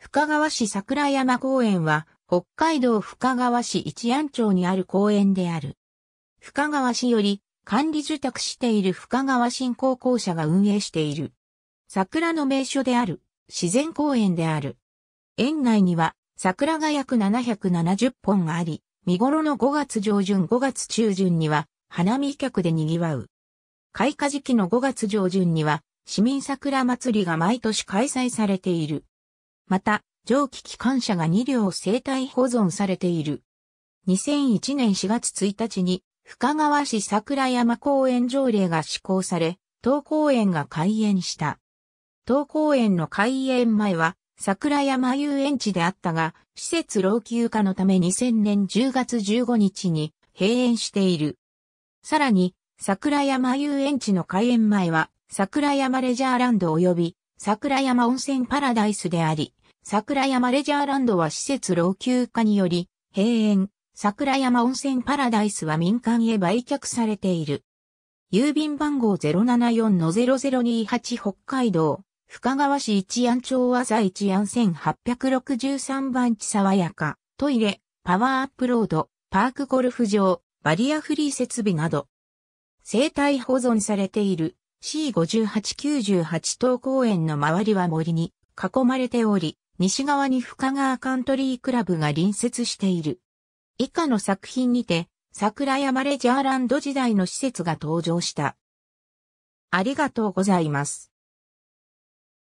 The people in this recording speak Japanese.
深川市桜山公園は、北海道深川市一安町にある公園である。深川市より管理受託している深川新興公社が運営している。桜の名所である、自然公園である。園内には桜が約770本があり、見頃の5月上旬5月中旬には花見客で賑わう。開花時期の5月上旬には市民桜祭りが毎年開催されている。また、蒸気機関車が2両生体保存されている。2001年4月1日に、深川市桜山公園条例が施行され、当公園が開園した。当公園の開園前は、桜山遊園地であったが、施設老朽化のため2000年10月15日に閉園している。さらに、桜山遊園地の開園前は、桜山レジャーランド及び桜山温泉パラダイスであり、桜山レジャーランドは施設老朽化により、閉園、桜山温泉パラダイスは民間へ売却されている。郵便番号074-0028北海道、深川市一安町技一安1863番地爽やか、トイレ、パワーアップロード、パークゴルフ場、バリアフリー設備など、生態保存されている C5898 東公園の周りは森に囲まれており、西側に深川カントリークラブが隣接している。以下の作品にて、桜山レジャーランド時代の施設が登場した。ありがとうございます。